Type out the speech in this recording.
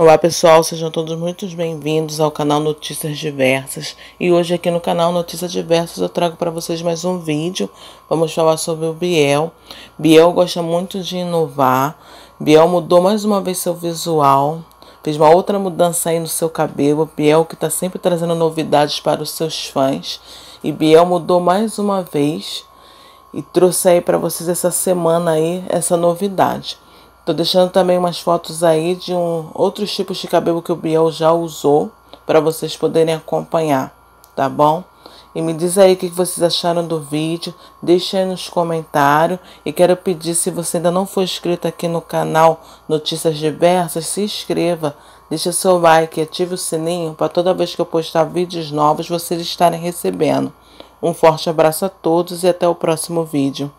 Olá pessoal, sejam todos muito bem-vindos ao canal Notícias Diversas e hoje aqui no canal Notícias Diversas eu trago para vocês mais um vídeo. Vamos falar sobre o Biel. Biel gosta muito de inovar. Biel mudou mais uma vez seu visual, fez uma outra mudança aí no seu cabelo. Biel que está sempre trazendo novidades para os seus fãs e Biel mudou mais uma vez e trouxe aí para vocês essa semana aí essa novidade. Tô deixando também umas fotos aí de um, outros tipos de cabelo que o Biel já usou para vocês poderem acompanhar, tá bom? E me diz aí o que vocês acharam do vídeo, deixa aí nos comentários. E quero pedir, se você ainda não for inscrito aqui no canal Notícias Diversas, se inscreva. Deixa seu like e ative o sininho para toda vez que eu postar vídeos novos vocês estarem recebendo. Um forte abraço a todos e até o próximo vídeo.